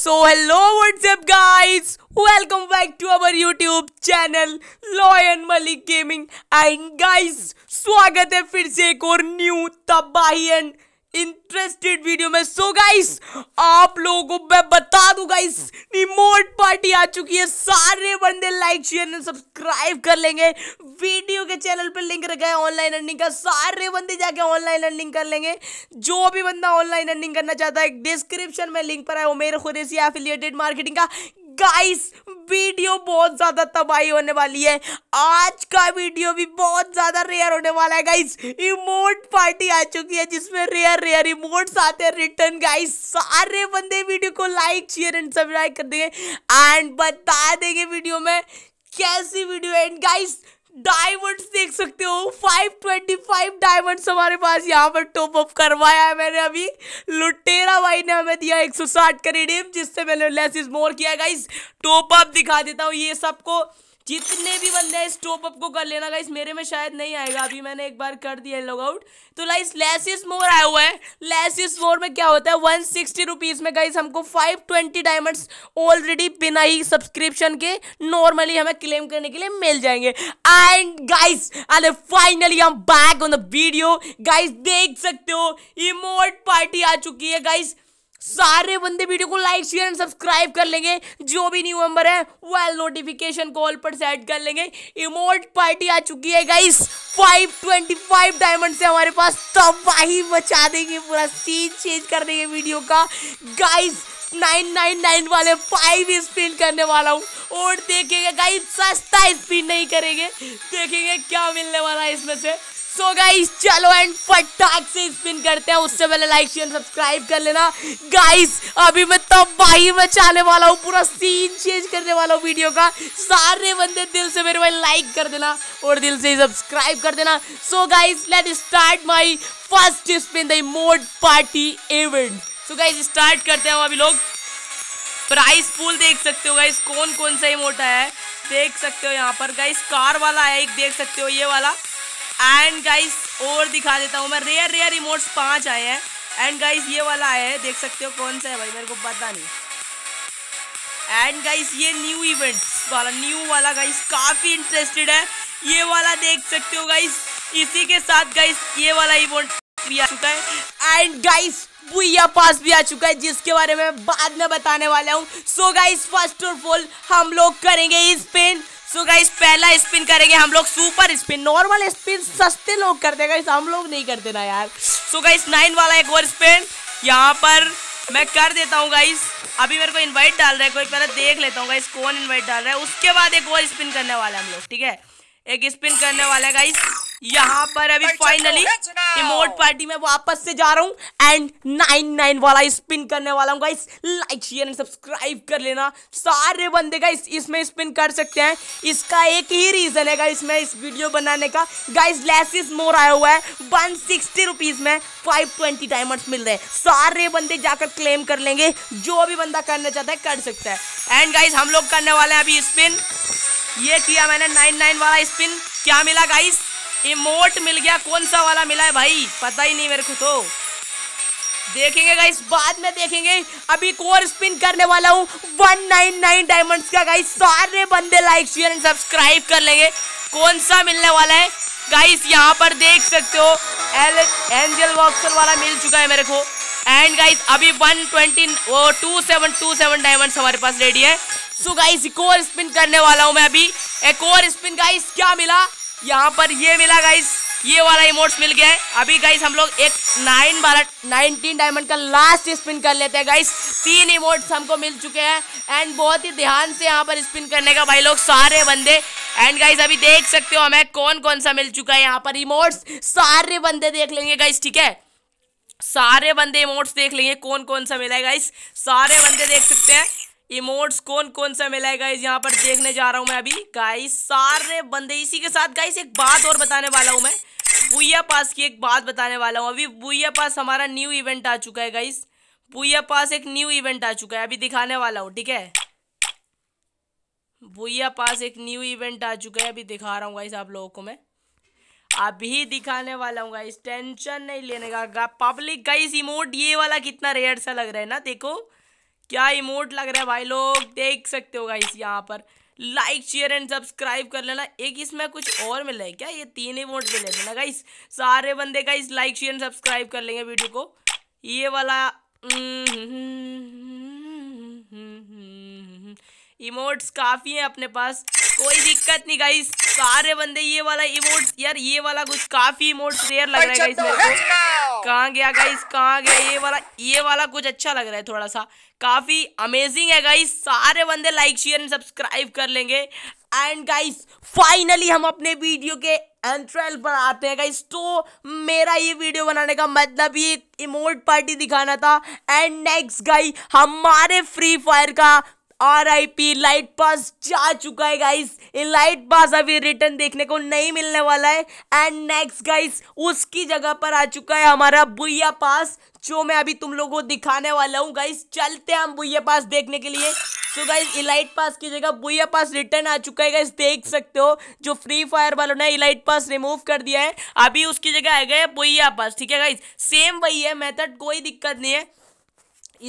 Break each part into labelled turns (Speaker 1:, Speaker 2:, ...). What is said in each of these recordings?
Speaker 1: so hello what's up guys welcome back to our YouTube channel lion Malik gaming and guys स्वागत है फिर से एक और न्यू तबाही एंड इंटरेस्टेड वीडियो में सो so गाइस आप लोगों को मैं बता दू गाइस रिमोट पार्टी आ चुकी है सारे बंदे लाइक शेयर एंड सब्सक्राइब कर लेंगे वीडियो के चैनल पर लिंक रखा है ऑनलाइन अर्निंग का सारे बंदे जाके ऑनलाइन अर्निंग कर लेंगे जो भी बंदा ऑनलाइन अर्निंग करना चाहता है डिस्क्रिप्शन में लिंक पर आया उमेर खुदेसी एफिलियटेड मार्केटिंग का गाइस वीडियो बहुत ज़्यादा तबाही होने वाली है आज का वीडियो भी बहुत ज़्यादा रेयर होने वाला है गाइस इमोट पार्टी आ चुकी है जिसमें रेयर रेयर इमोट्स आते हैं रिटर्न गाइस सारे बंदे वीडियो को लाइक शेयर एंड सब्सक्राइब कर देंगे एंड बता देंगे वीडियो में कैसी वीडियो एंड गाइस डायमंड्स देख सकते हो 525 डायमंड्स हमारे पास यहाँ पर टॉप अप करवाया है मैंने अभी लुटेरा भाई ने हमें दिया 160 साठ रिडीम जिससे मैंने लेस इज मोर किया गाइस टॉप अप दिखा देता हूँ ये सबको जितने भी बंदे हैं इस टॉप अप को कर लेना गाइस मेरे में शायद नहीं आएगा अभी मैंने एक बार कर दिया लॉग आउट तो लाइस लेसिस मोर आया हुआ है लेसिस मोर में क्या होता है वन सिक्सटी रुपीज़ में गाइस हमको फाइव ट्वेंटी डायमंड्स ऑलरेडी बिना ही सब्सक्रिप्शन के नॉर्मली हमें क्लेम करने के लिए मिल जाएंगे एंड गाइस अरे फाइनली हम back on the video guys देख सकते हो इमोट पार्टी आ चुकी है गाइस सारे बंदे वीडियो को लाइक शेयर एंड सब्सक्राइब कर लेंगे जो भी न्यू मेंबर है वेल नोटिफिकेशन कॉल पर सेट कर लेंगे इमोट पार्टी आ चुकी है गाइस 525 डायमंड से हमारे पास तबाही मचा देंगे पूरा सीन चेंज कर देंगे वीडियो का गाइस 999 वाले फाइव स्पिन करने वाला हूँ और देखेंगे गाइस सस्ता स्पिन नहीं करेंगे देखेंगे क्या मिलने वाला है इसमें से सो गाइस चलो एंड फटाक से स्पिन करते हैं उससे पहले लाइक शेयर सब्सक्राइब कर लेना गाइस अभी मैं तबाही तो मचाने वाला हूँ पूरा सीन चेंज करने वाला हूँ वीडियो का सारे बंदे दिल से मेरे भाई लाइक कर देना और दिल से सब्सक्राइब कर देना so guys let start my first spin the mode party event so guys start करते हैं अभी लोग प्राइस पूल देख सकते हो गाइस कौन कौन सा इमोट है देख सकते हो यहाँ पर गाइस कार वाला है एक देख सकते हो ये वाला एंड गाइस और दिखा देता हूँ मैं रेयर रेयर रिमोट्स पांच आए हैं एंड गाइस ये वाला आया है देख सकते हो कौन सा है भाई मेरे को पता नहीं एंड गाइस ये न्यू इवेंट वाला न्यू वाला गाइस काफ़ी इंटरेस्टेड है ये वाला देख सकते हो गाइस इसी के साथ गाइस ये वाला इवेंट भी आ चुका है एंड गाइस बुया पास भी आ चुका है जिसके बारे में बाद में बताने वाला हूँ so guys first of all हम लोग करेंगे इस पेंट सो गाइस पहला स्पिन करेंगे हम लोग सुपर स्पिन नॉर्मल स्पिन सस्ते लोग करते हैं गाइस हम लोग नहीं करते ना यार सो गाइस नाइन वाला एक और स्पिन यहाँ पर मैं कर देता हूँ गाइस अभी मेरे को इनवाइट डाल रहा है कोई पहले देख लेता हूँ गाइस कौन इनवाइट डाल रहा है उसके बाद एक और स्पिन करने वाला है हम लोग ठीक है एक स्पिन करने वाला है गाइस यहाँ पर अभी फाइनली रिमोट पार्टी में वापस से जा रहा हूँ एंड नाइन नाइन वाला स्पिन करने वाला हूँ guys like share and subscribe कर लेना सारे बंदे गाइस इसमें स्पिन कर सकते हैं इसका एक ही रीजन है गाइस मैं इस वीडियो बनाने का गाइस लेसिस मोर आया हुआ है वन सिक्सटी रुपीज में फाइव ट्वेंटी डायमंड मिल रहे हैं सारे बंदे जाकर क्लेम कर लेंगे जो भी बंदा करना चाहता है कर सकता है एंड गाइस हम लोग करने वाले हैं अभी स्पिन ये किया मैंने नाइन नाइन वाला स्पिन क्या मिला गाइस इमोट मिल गया कौन सा वाला मिला है भाई पता ही नहीं मेरे को तो देखेंगे गाइस बाद में देखेंगे अभी कोर स्पिन करने वाला हूँ वन नाइन नाइन डायमंड का गाइस सारे बंदे लाइक शेयर एंड सब्सक्राइब कर लेंगे कौन सा मिलने वाला है गाइस यहाँ पर देख सकते हो एल एंजल वॉक्सर वाला मिल चुका है मेरे को एंड गाइस अभी one twenty two seven two seven diamond हमारे पास रेडी है सो गाइस एक और स्पिन करने वाला हूँ मैं अभी एक और स्पिन गाइस क्या मिला यहाँ पर ये मिला गाइस ये वाला इमोट्स मिल गया है अभी गाइस हम लोग एक नाइन बारह नाइनटीन डायमंड का लास्ट स्पिन कर लेते हैं गाइस तीन इमोट्स हमको मिल चुके हैं एंड बहुत ही ध्यान से यहाँ पर स्पिन करने का भाई लोग सारे बंदे एंड गाइस अभी देख सकते हो हमें कौन कौन सा मिल चुका है यहाँ पर इमोट्स सारे बंदे देख लेंगे गाइस ठीक है सारे बंदे इमोट्स देख लेंगे कौन कौन सा मिला है गाइस सारे बंदे देख सकते हैं इमोट्स कौन कौन सा मिला है गाइस यहाँ पर देखने जा रहा हूँ मैं अभी गाइस सारे बंदे इसी के साथ गाइस एक बात और बताने वाला हूँ मैं पुया पास की एक बात बताने वाला हूँ अभी पुया पास हमारा न्यू इवेंट आ चुका है गाइस पुया पास एक न्यू इवेंट आ चुका है अभी दिखाने वाला हूँ ठीक है भूया पास एक न्यू इवेंट आ चुका है अभी दिखा रहा हूँ गाइस आप लोगों को मैं अभी दिखाने वाला हूँ गाइस टेंशन नहीं लेने का पब्लिक गाइस इमोट ये वाला कितना रेयर सा लग रहा है ना देखो क्या इमोट लग रहा है भाई लोग देख सकते हो गाइस यहाँ पर लाइक शेयर एंड सब्सक्राइब कर लेना एक इसमें कुछ और मिला है क्या ये तीन इमोट मिले थे ना गाइस सारे बंदे का लाइक शेयर एंड सब्सक्राइब कर लेंगे वीडियो को ये वाला इमोट्स काफ़ी हैं अपने पास कोई दिक्कत नहीं गाइस सारे बंदे ये वाला इमोट्स यार ये वाला कुछ काफ़ी इमोट्स रेयर लग रहा है गाइस कहाँ गया गाइस कहाँ गया ये वाला ये वाला कुछ अच्छा लग रहा है थोड़ा सा काफ़ी अमेजिंग है गाइस सारे बंदे लाइक शेयर एंड सब्सक्राइब कर लेंगे एंड गाइस फाइनली हम अपने वीडियो के एंट्रेल पर आते हैं गाइस तो मेरा ये वीडियो बनाने का मतलब ये इमोट पार्टी दिखाना था एंड नेक्स्ट गाइस हमारे फ्री फायर का R I P light pass जा चुका है गाइस ये लाइट पास अभी रिटर्न देखने को नहीं मिलने वाला है एंड नेक्स्ट गाइस उसकी जगह पर आ चुका है हमारा बुया पास जो मैं अभी तुम लोगों को दिखाने वाला हूँ गाइस चलते हैं हम बुया पास देखने के लिए सो गाइस इलाइट पास की जगह बुया पास रिटर्न आ चुका है गाइस देख सकते हो जो फ्री फायर वालों ने इलाइट पास रिमूव कर दिया है अभी उसकी जगह आ गया बुया पास ठीक है गाइस सेम वही है मेथड कोई दिक्कत नहीं है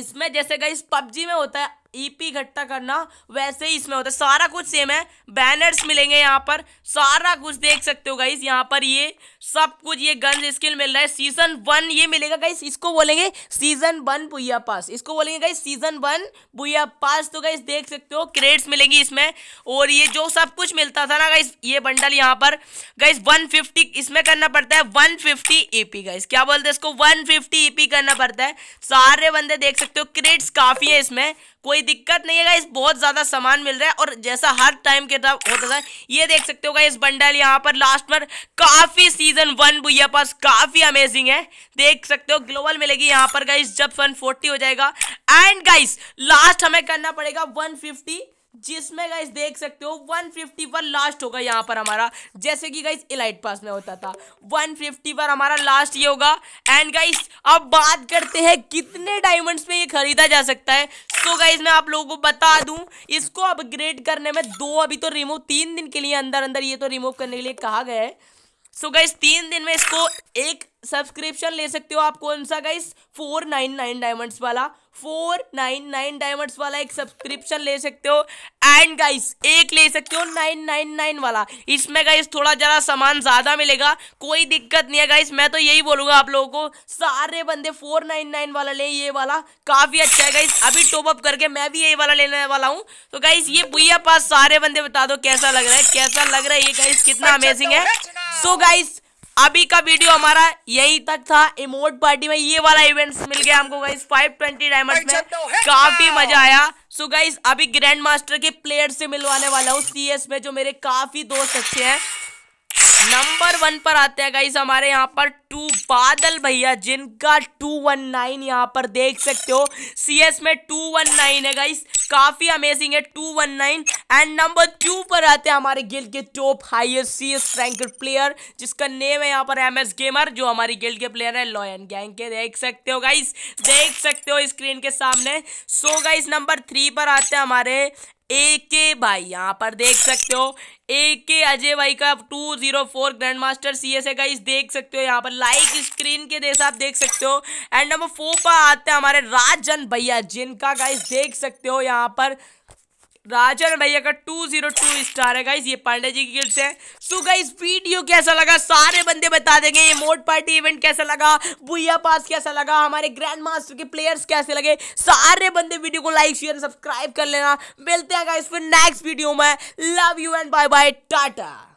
Speaker 1: इसमें जैसे गाइस पबजी में होता है ईपी e इकट्ठा करना वैसे ही इसमें होता है सारा कुछ सेम है बैनर्स मिलेंगे यहाँ पर सारा कुछ देख सकते हो गाइस यहाँ पर ये सब कुछ ये गन्स स्किल मिल रहा है सीजन वन ये मिलेगा गाइस इसको बोलेंगे सीजन वन बुया पास इसको बोलेंगे guys season one booyah pass तो गाइस देख सकते हो क्रेड्स मिलेंगी इसमें और ये जो सब कुछ मिलता था ना गाइस ये बंडल यहाँ पर गाइस वन इसमें करना पड़ता है वन फिफ्टी ईपी गाइस क्या बोलते हैं इसको वन फिफ्टी e करना पड़ता है सारे बंदे देख सकते हो क्रेड्स काफ़ी है इसमें कोई दिक्कत नहीं है इस बहुत ज़्यादा सामान मिल रहा है और जैसा हर टाइम के तरफ होता था ये देख सकते हो इस बंडल यहाँ पर लास्ट पर काफ़ी सीजन वन भूया पास काफ़ी अमेजिंग है देख सकते हो ग्लोबल मिलेगी यहाँ पर गाइस जब वन हो जाएगा एंड गाइस लास्ट हमें करना पड़ेगा वन फिफ्टी जिसमें गाइस देख सकते हो 150 पर लास्ट होगा यहाँ पर हमारा जैसे कि गाइस इलाइट पास में होता था 150 पर हमारा लास्ट ये होगा एंड गाइज अब बात करते हैं कितने डायमंड्स में ये खरीदा जा सकता है सो so गाइज मैं आप लोगों को बता दूं इसको अपग्रेड करने में दो अभी तो रिमूव तीन दिन के लिए अंदर अंदर ये तो रिमूव करने के लिए कहा गया है सो गाइस तीन दिन में इसको एक सब्सक्रिप्शन ले सकते हो आप कौन सा guys four nine nine diamonds वाला फोर नाइन नाइन डायमंड्स वाला एक सब्सक्रिप्शन ले सकते हो एंड गाइस एक ले सकते हो नाइन नाइन नाइन वाला इसमें गाइस थोड़ा ज़रा सामान ज़्यादा मिलेगा कोई दिक्कत नहीं है गाइस मैं तो यही बोलूँगा आप लोगों को सारे बंदे फोर नाइन नाइन वाला लें ये वाला काफ़ी अच्छा है गाइस अभी टॉपअप करके मैं भी यही वाला लेने वाला हूँ तो गाइस ये भैया पास सारे बंदे बता दो कैसा लग रहा है कैसा लग रहा है ये गाइस कितना अमेजिंग है सो गाइस अभी का वीडियो हमारा यही तक था इमोट पार्टी में ये वाला इवेंट्स मिल गया हमको गाइस 520 डायमंड में तो काफी मजा आया सो so गाइस अभी ग्रैंड मास्टर के प्लेयर से मिलवाने वाला हूँ एस में जो मेरे काफी दोस्त अच्छे हैं नंबर वन पर आते हैं गाइस हमारे यहाँ पर टू बादल भैया जिनका टू वन नाइन यहाँ पर देख सकते हो सीएस में टू वन नाइन है गाइस काफी अमेजिंग है two one nine and number two पर आते हैं हमारे गिल के top highest CS rank player जिसका नेम है यहाँ पर एम एस गेमर जो हमारी गिल के प्लेयर है लॉयन गैंग के देख सकते हो गाइस देख सकते हो स्क्रीन के सामने सो गाइस नंबर थ्री पर आते हैं हमारे ए के भाई यहाँ पर देख सकते हो ए के अजय भाई का two zero four grand master C S है गाइस देख सकते हो यहाँ पर लाइक स्क्रीन के जैसा आप देख सकते हो एंड नंबर फोर पर आते हैं हमारे राजन भैया जिनका गाइस देख सकते हो यहाँ पर राजन भैया का टू जीरो टू स्टार है गाइस ये पांडे जी की गिफ्ट है सो गाइस वीडियो कैसा लगा सारे बंदे बता देंगे ये मोड पार्टी इवेंट कैसा लगा भूया पास कैसा लगा हमारे ग्रैंड मास्टर के प्लेयर्स कैसे लगे सारे बंदे वीडियो को लाइक शेयर सब्सक्राइब कर लेना मिलते हैं गाइस फिर नेक्स्ट वीडियो में love you and bye bye Tata